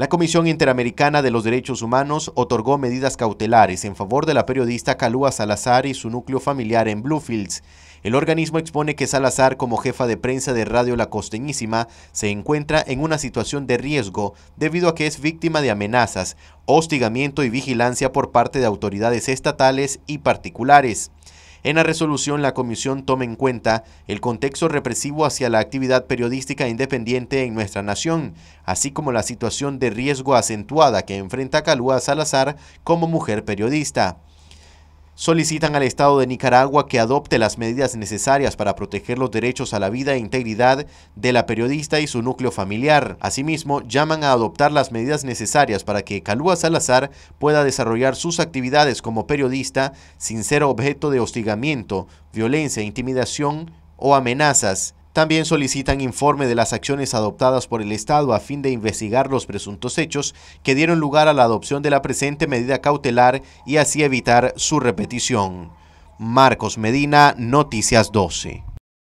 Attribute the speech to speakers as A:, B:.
A: La Comisión Interamericana de los Derechos Humanos otorgó medidas cautelares en favor de la periodista Calúa Salazar y su núcleo familiar en Bluefields. El organismo expone que Salazar, como jefa de prensa de Radio La Costeñísima, se encuentra en una situación de riesgo debido a que es víctima de amenazas, hostigamiento y vigilancia por parte de autoridades estatales y particulares. En la resolución, la comisión toma en cuenta el contexto represivo hacia la actividad periodística independiente en nuestra nación, así como la situación de riesgo acentuada que enfrenta Calúa Salazar como mujer periodista solicitan al Estado de Nicaragua que adopte las medidas necesarias para proteger los derechos a la vida e integridad de la periodista y su núcleo familiar. Asimismo, llaman a adoptar las medidas necesarias para que Calúa Salazar pueda desarrollar sus actividades como periodista sin ser objeto de hostigamiento, violencia, intimidación o amenazas también solicitan informe de las acciones adoptadas por el Estado a fin de investigar los presuntos hechos que dieron lugar a la adopción de la presente medida cautelar y así evitar su repetición. Marcos Medina, Noticias 12.